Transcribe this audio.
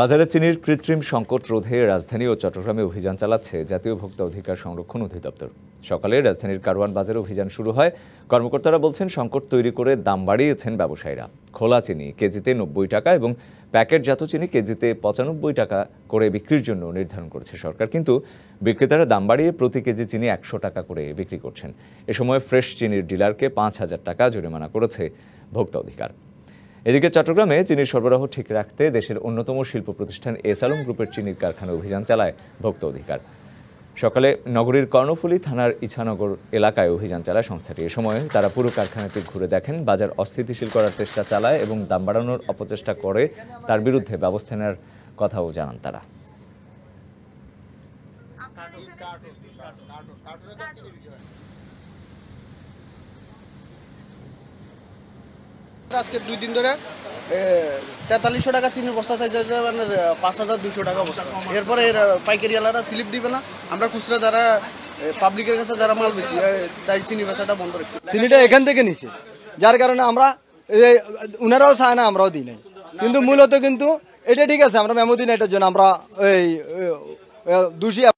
বাজারে চিনির কৃত্রিম সংকট রোধে রাজধানী ও চট্টগ্রামে অভিযান চালাচ্ছে জাতীয় ভোক্তা অধিকার সংরক্ষণ অধিদপ্তর সকালে রাজধানীর কারওয়ান বাজারে অভিযান শুরু হয় কর্মকর্তারা বলছেন সংকট তৈরি করে দাম বাড়িয়েছেন ব্যবসায়ীরা খোলা চিনি কেজিতে নব্বই টাকা এবং প্যাকেটজাত চিনি কেজিতে পঁচানব্বই টাকা করে বিক্রির জন্য নির্ধারণ করেছে সরকার কিন্তু বিক্রেতারা দাম বাড়িয়ে প্রতি কেজি চিনি একশো টাকা করে বিক্রি করছেন এ সময় ফ্রেশ চিনির ডিলারকে পাঁচ হাজার টাকা জরিমানা করেছে ভোক্তা অধিকার এদিকে চট্টগ্রামে চিনির সরবরাহ ঠিক রাখতে দেশের অন্যতম শিল্প প্রতিষ্ঠান এসালম গ্রুপের চিনির কারখানা অভিযান চালায় ভোক্তা অধিকার সকালে নগরীর কর্ণফুলী থানার ইছানগর এলাকায় অভিযান চালায় সংস্থাটি এ সময় তারা পুরো কারখানাটি ঘুরে দেখেন বাজার অস্থিতিশীল করার চেষ্টা চালায় এবং দাম বাড়ানোর অপচেষ্টা করে তার বিরুদ্ধে ব্যবস্থা নেওয়ার কথাও জানান তারা আজকে দুই দিন ধরে তেতাল্লিশশো টাকা চিনির বস্তা চাইছে মানে পাঁচ হাজার দুশো টাকা বস্তা এরপরে পাইকারিওয়ালারা স্লিপ দিবে না আমরা খুচরা যারা পাবলিকের কাছে যারা মাল বেছি তাই চিনি বেচাটা বন্ধ রাখছি চিনিটা এখান থেকে নিছে যার কারণে আমরা উনারাও চায় না আমরাও দিই নাই কিন্তু মূলত কিন্তু এটা ঠিক আছে আমরা মেমো দিন এটার জন্য আমরা এই দোষী